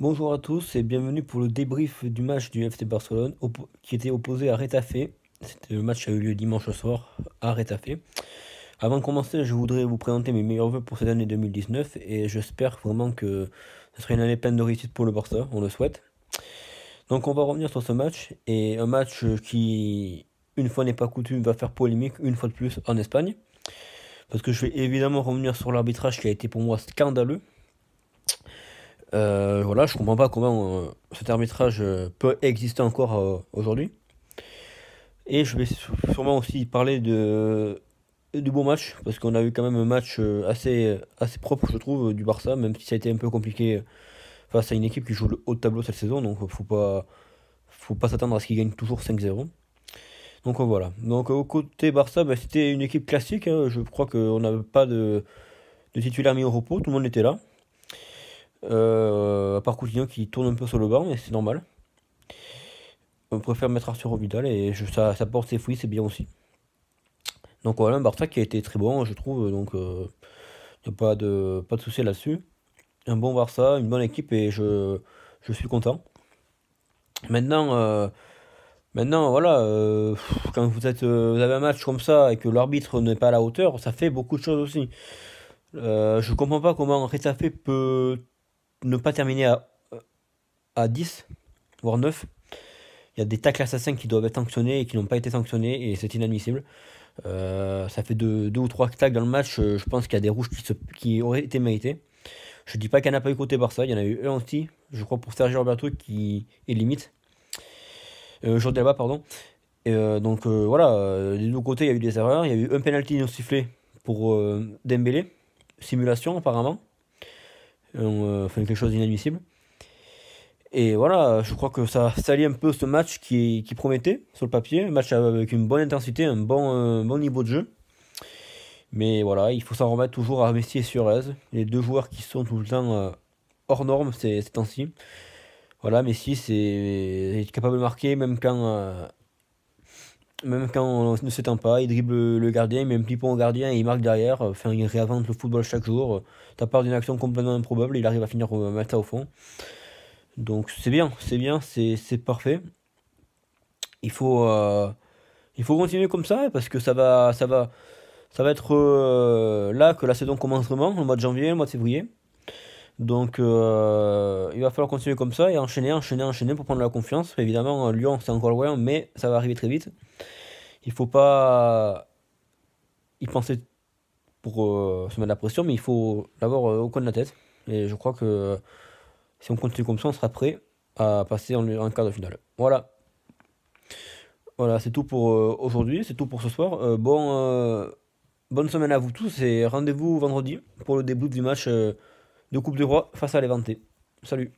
Bonjour à tous et bienvenue pour le débrief du match du FC Barcelone qui était opposé à Retafe. C'était le match qui a eu lieu dimanche soir à Retafe. Avant de commencer, je voudrais vous présenter mes meilleurs voeux pour cette année 2019 et j'espère vraiment que ce sera une année pleine de réussite pour le Barça, on le souhaite. Donc on va revenir sur ce match et un match qui, une fois n'est pas coutume, va faire polémique une fois de plus en Espagne. Parce que je vais évidemment revenir sur l'arbitrage qui a été pour moi scandaleux euh, voilà, je comprends pas comment euh, cet arbitrage euh, peut exister encore aujourd'hui. Et je vais sûrement aussi parler de du beau match parce qu'on a eu quand même un match assez assez propre je trouve du Barça même si ça a été un peu compliqué face à une équipe qui joue le haut tableau cette saison donc faut pas faut pas s'attendre à ce qu'ils gagne toujours 5-0 donc voilà donc au côté Barça ben, c'était une équipe classique hein. je crois qu'on n'avait pas de, de titulaire mis au repos tout le monde était là euh, à part Coutinho qui tourne un peu sur le banc, mais c'est normal. On préfère mettre Arthur Vidal et ça, ça, porte ses fruits, c'est bien aussi. Donc voilà, un Barça qui a été très bon, je trouve, donc il euh, a pas de, pas de souci là-dessus. Un bon Barça, une bonne équipe et je, suis content. Maintenant, euh, maintenant voilà, euh, quand vous, êtes, vous avez un match comme ça et que l'arbitre n'est pas à la hauteur, ça fait beaucoup de choses aussi. je comprends pas comment Retafe peut ne pas terminer à, euh, à 10, voire 9. Il y a des tacles assassins qui doivent être sanctionnés et qui n'ont pas été sanctionnés, et c'est inadmissible. Euh, ça fait deux, deux, ou trois tacles dans le match. Euh, je pense qu'il y a des rouges qui, se, qui auraient été mérités. Je ne dis pas qu'il n'y en a pas eu côté Barça, il y en a eu un aussi, je crois pour Sergio Roberto qui est limite. Euh, là Alba, pardon. donc voilà, des deux côtés, il y a eu des erreurs. Il y a eu un penalty non sifflé pour Dembélé, simulation apparemment. Euh, fait quelque chose d'inadmissible. Et voilà, je crois que ça salit un peu ce match qui, qui promettait sur le papier, un match avec une bonne intensité, un bon, euh, bon niveau de jeu. Mais voilà, il faut s'en remettre toujours à Messi et Suarez, les deux joueurs qui sont tout le temps euh, hors normes ces, temps-ci. Voilà, Messi c'est, capable de marquer même quand même quand on ne s'étend pas, il dribble le gardien, il met un petit pont au gardien et il marque derrière. Euh, enfin, il réinvente le football chaque jour. Euh, as part d'une action complètement improbable, il arrive à finir au au fond. Donc c'est bien, c'est bien, c'est parfait. Il faut, euh, il faut continuer comme ça parce que ça va, ça va, ça va être là que la saison commence vraiment, le mois de janvier, le mois de février. Donc euh, il va falloir continuer comme ça et enchaîner, enchaîner, enchaîner pour prendre la confiance. Évidemment, Lyon, c'est encore loin, mais ça va arriver très vite. Il ne faut pas y penser pour euh, se mettre la pression, mais il faut l'avoir euh, au coin de la tête. Et je crois que si on continue comme ça, on sera prêt à passer en, en quart de finale. Voilà. Voilà, c'est tout pour aujourd'hui, c'est tout pour ce soir. bon, bonne semaine à vous tous et rendez-vous vendredi pour le début du match de Coupe de Roi face à l'Eventé. Salut